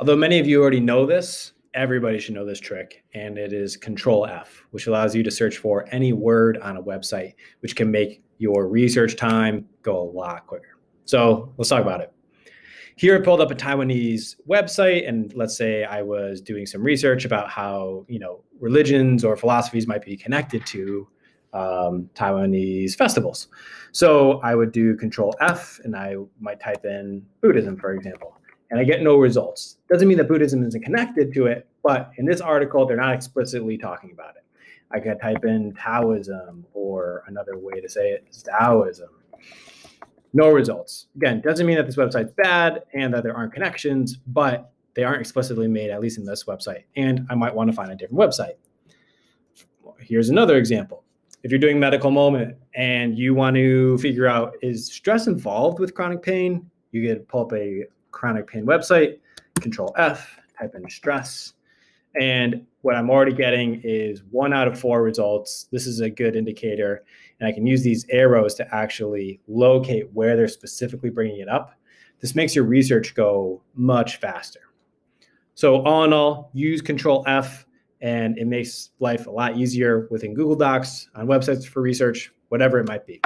Although many of you already know this, everybody should know this trick, and it is Control F, which allows you to search for any word on a website, which can make your research time go a lot quicker. So let's talk about it. Here I pulled up a Taiwanese website, and let's say I was doing some research about how you know religions or philosophies might be connected to um, Taiwanese festivals. So I would do Control F, and I might type in Buddhism, for example and I get no results. Doesn't mean that Buddhism isn't connected to it, but in this article, they're not explicitly talking about it. I could type in Taoism or another way to say it is Taoism. No results. Again, doesn't mean that this website's bad and that there aren't connections, but they aren't explicitly made, at least in this website. And I might want to find a different website. Here's another example. If you're doing medical moment and you want to figure out is stress involved with chronic pain, you could pull up a chronic pain website, control F, type in stress. And what I'm already getting is one out of four results. This is a good indicator. And I can use these arrows to actually locate where they're specifically bringing it up. This makes your research go much faster. So, all in all, use Control F, and it makes life a lot easier within Google Docs, on websites for research, whatever it might be.